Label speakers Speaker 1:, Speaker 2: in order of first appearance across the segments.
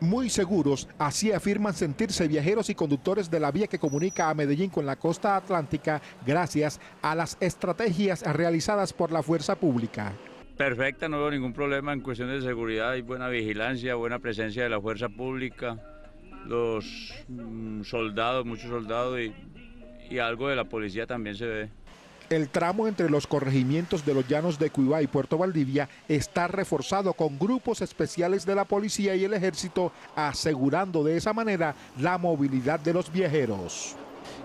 Speaker 1: muy seguros, así afirman sentirse viajeros y conductores de la vía que comunica a Medellín con la costa atlántica gracias a las estrategias realizadas por la fuerza pública.
Speaker 2: Perfecta, no veo ningún problema en cuestiones de seguridad, hay buena vigilancia, buena presencia de la fuerza pública, los mm, soldados, muchos soldados y, y algo de la policía también se ve.
Speaker 1: El tramo entre los corregimientos de los llanos de Cuibá y Puerto Valdivia está reforzado con grupos especiales de la policía y el ejército, asegurando de esa manera la
Speaker 3: movilidad de los viajeros.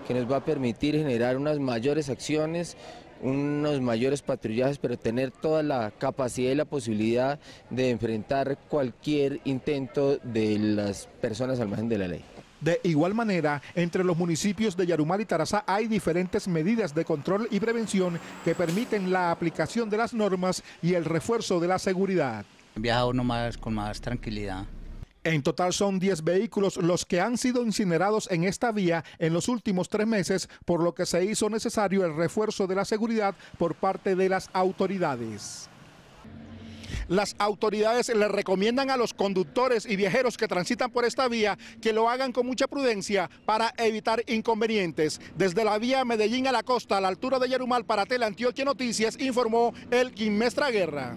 Speaker 3: Que nos va a permitir generar unas mayores acciones unos mayores patrullajes, pero tener toda la capacidad y la posibilidad de enfrentar cualquier intento de las personas al margen de la ley. De
Speaker 1: igual manera, entre los municipios de Yarumal y Tarazá hay diferentes medidas de control y prevención que permiten la aplicación de las normas y el refuerzo de la seguridad. Viaja con más tranquilidad. En total son 10 vehículos los que han sido incinerados en esta vía en los últimos tres meses, por lo que se hizo necesario el refuerzo de la seguridad por parte de las autoridades. Las autoridades les recomiendan a los conductores y viajeros que transitan por esta vía que lo hagan con mucha prudencia para evitar inconvenientes. Desde la vía Medellín a la costa, a la altura de Yarumal para Antioquia Noticias, informó el Quimestra Guerra.